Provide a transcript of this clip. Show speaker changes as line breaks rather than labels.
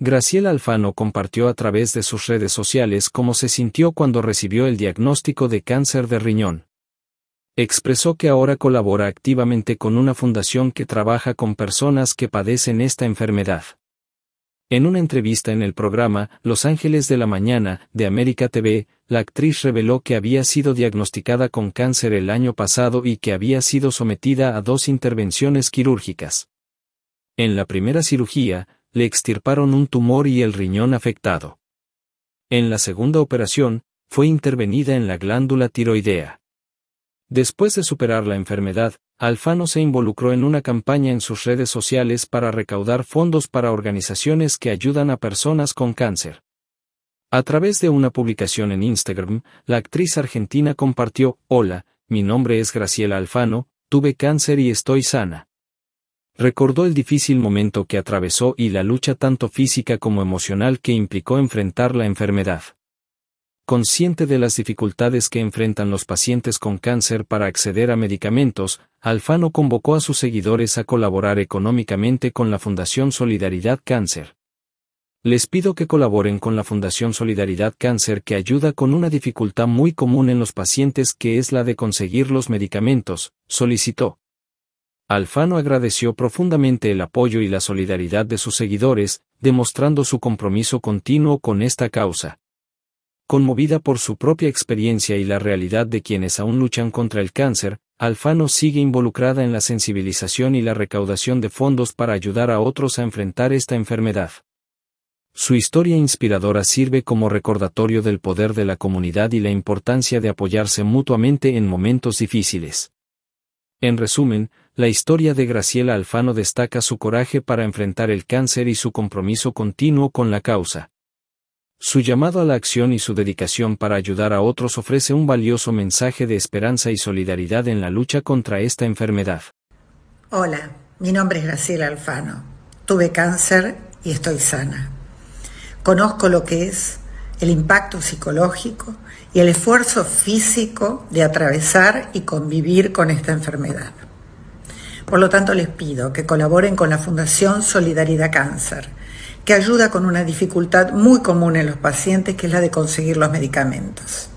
Graciela Alfano compartió a través de sus redes sociales cómo se sintió cuando recibió el diagnóstico de cáncer de riñón. Expresó que ahora colabora activamente con una fundación que trabaja con personas que padecen esta enfermedad. En una entrevista en el programa Los Ángeles de la Mañana de América TV, la actriz reveló que había sido diagnosticada con cáncer el año pasado y que había sido sometida a dos intervenciones quirúrgicas. En la primera cirugía, le extirparon un tumor y el riñón afectado. En la segunda operación, fue intervenida en la glándula tiroidea. Después de superar la enfermedad, Alfano se involucró en una campaña en sus redes sociales para recaudar fondos para organizaciones que ayudan a personas con cáncer. A través de una publicación en Instagram, la actriz argentina compartió, Hola, mi nombre es Graciela Alfano, tuve cáncer y estoy sana. Recordó el difícil momento que atravesó y la lucha tanto física como emocional que implicó enfrentar la enfermedad. Consciente de las dificultades que enfrentan los pacientes con cáncer para acceder a medicamentos, Alfano convocó a sus seguidores a colaborar económicamente con la Fundación Solidaridad Cáncer. Les pido que colaboren con la Fundación Solidaridad Cáncer que ayuda con una dificultad muy común en los pacientes que es la de conseguir los medicamentos, solicitó. Alfano agradeció profundamente el apoyo y la solidaridad de sus seguidores, demostrando su compromiso continuo con esta causa. Conmovida por su propia experiencia y la realidad de quienes aún luchan contra el cáncer, Alfano sigue involucrada en la sensibilización y la recaudación de fondos para ayudar a otros a enfrentar esta enfermedad. Su historia inspiradora sirve como recordatorio del poder de la comunidad y la importancia de apoyarse mutuamente en momentos difíciles. En resumen, la historia de Graciela Alfano destaca su coraje para enfrentar el cáncer y su compromiso continuo con la causa. Su llamado a la acción y su dedicación para ayudar a otros ofrece un valioso mensaje de esperanza y solidaridad en la lucha contra esta enfermedad.
Hola, mi nombre es Graciela Alfano. Tuve cáncer y estoy sana. Conozco lo que es el impacto psicológico y el esfuerzo físico de atravesar y convivir con esta enfermedad. Por lo tanto, les pido que colaboren con la Fundación Solidaridad Cáncer, que ayuda con una dificultad muy común en los pacientes, que es la de conseguir los medicamentos.